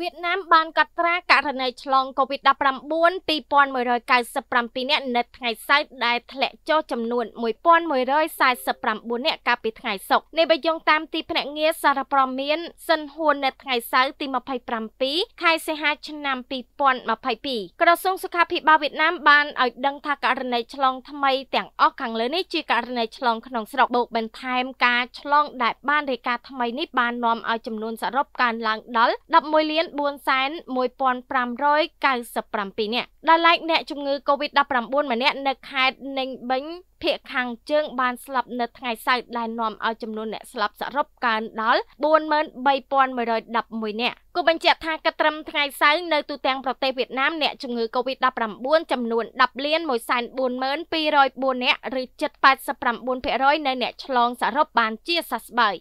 វៀតណាមបានកត់ត្រាករណីឆ្លង COVID-19 2197នាក់នៅថ្ងៃសៅរ៍ដែលធ្លាក់ចុះចំនួន1149នាក់កាលពីថ្ងៃសុក្រនេះបើយោងតាមទីភ្នាក់ងារសារព័ត៌មានសិនហ៊ួននៅថ្ងៃសៅរ៍ទី27ខែសីហាឆ្នាំ2022ក្រសួងសុខាភិបាលវៀតណាមបានឲ្យដឹងថាករណីឆ្លងថ្មីទាំងអស់ខាងលើនេះជាករណីឆ្លងក្នុងស្រុកបូកបន្ថែមការឆ្លងដែលបានរាយការណ៍ថ្មីនេះបាននាំឲ្យចំនួនសរុបកើនឡើងដល់11លាន9,415,597នាក់ដោយឡែកអ្នកជំងឺ Covid-19 ម្នាក់នៅខេត្ត ninh បិញភាគខាងជើង បានស្លាប់នៅថ្ងៃសៅរ៍ដែលនាំឲ្យចំនួនអ្នកស្លាប់សរុបកើនដល់43111នាក់គូបញ្ជាក់ថាកត្រឹមថ្ងៃសៅរ៍នៅទូទាំងប្រទេសវៀតណាមអ្នកជំងឺ Covid-19 ចំនួន10លាន14204នាក់ឬជិត89%នៃអ្នកឆ្លងសរុបបានជាសះស្បើយ